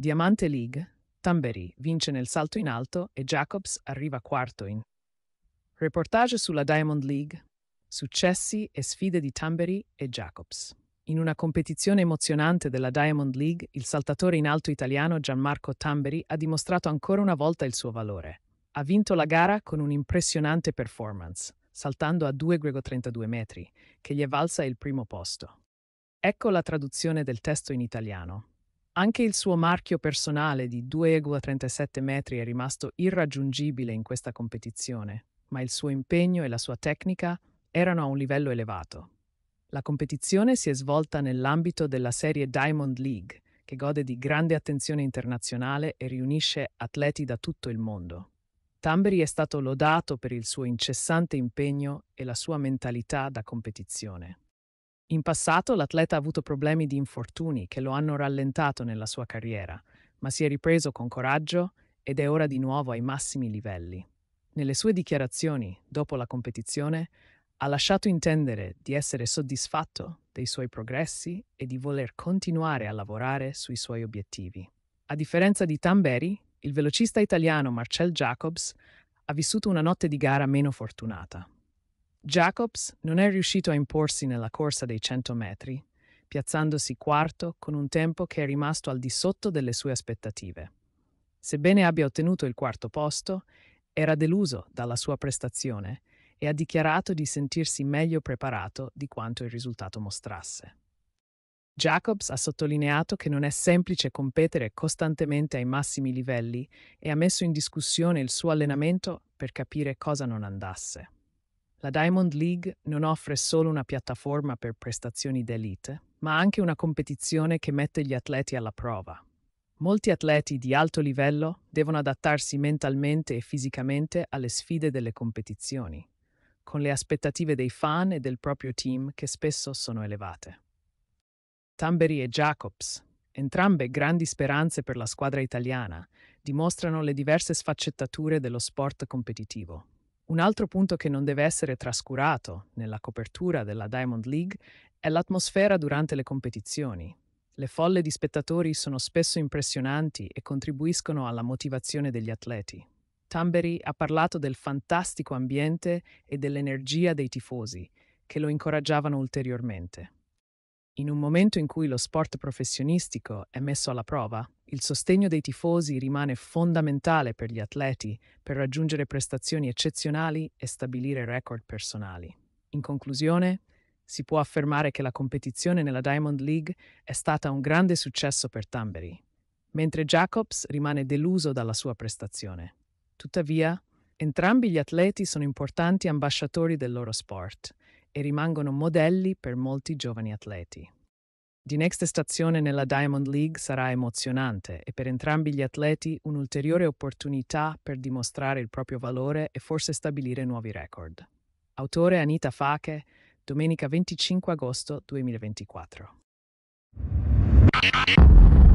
Diamante League, Tamberi vince nel salto in alto e Jacobs arriva quarto in. Reportage sulla Diamond League, successi e sfide di Tamberi e Jacobs. In una competizione emozionante della Diamond League, il saltatore in alto italiano Gianmarco Tamberi ha dimostrato ancora una volta il suo valore. Ha vinto la gara con un'impressionante performance, saltando a 2,32 metri, che gli è valsa il primo posto. Ecco la traduzione del testo in italiano. Anche il suo marchio personale di 2,37 metri è rimasto irraggiungibile in questa competizione, ma il suo impegno e la sua tecnica erano a un livello elevato. La competizione si è svolta nell'ambito della serie Diamond League, che gode di grande attenzione internazionale e riunisce atleti da tutto il mondo. Tamberi è stato lodato per il suo incessante impegno e la sua mentalità da competizione. In passato l'atleta ha avuto problemi di infortuni che lo hanno rallentato nella sua carriera, ma si è ripreso con coraggio ed è ora di nuovo ai massimi livelli. Nelle sue dichiarazioni, dopo la competizione, ha lasciato intendere di essere soddisfatto dei suoi progressi e di voler continuare a lavorare sui suoi obiettivi. A differenza di Tamberi, il velocista italiano Marcel Jacobs ha vissuto una notte di gara meno fortunata, Jacobs non è riuscito a imporsi nella corsa dei 100 metri, piazzandosi quarto con un tempo che è rimasto al di sotto delle sue aspettative. Sebbene abbia ottenuto il quarto posto, era deluso dalla sua prestazione e ha dichiarato di sentirsi meglio preparato di quanto il risultato mostrasse. Jacobs ha sottolineato che non è semplice competere costantemente ai massimi livelli e ha messo in discussione il suo allenamento per capire cosa non andasse. La Diamond League non offre solo una piattaforma per prestazioni d'elite, ma anche una competizione che mette gli atleti alla prova. Molti atleti di alto livello devono adattarsi mentalmente e fisicamente alle sfide delle competizioni, con le aspettative dei fan e del proprio team che spesso sono elevate. Tamberi e Jacobs, entrambe grandi speranze per la squadra italiana, dimostrano le diverse sfaccettature dello sport competitivo. Un altro punto che non deve essere trascurato nella copertura della Diamond League è l'atmosfera durante le competizioni. Le folle di spettatori sono spesso impressionanti e contribuiscono alla motivazione degli atleti. Tamberi ha parlato del fantastico ambiente e dell'energia dei tifosi, che lo incoraggiavano ulteriormente. In un momento in cui lo sport professionistico è messo alla prova, il sostegno dei tifosi rimane fondamentale per gli atleti per raggiungere prestazioni eccezionali e stabilire record personali. In conclusione, si può affermare che la competizione nella Diamond League è stata un grande successo per Tamberi, mentre Jacobs rimane deluso dalla sua prestazione. Tuttavia, entrambi gli atleti sono importanti ambasciatori del loro sport e rimangono modelli per molti giovani atleti. Di next stazione nella Diamond League sarà emozionante e per entrambi gli atleti un'ulteriore opportunità per dimostrare il proprio valore e forse stabilire nuovi record. Autore Anita Fache, domenica 25 agosto 2024.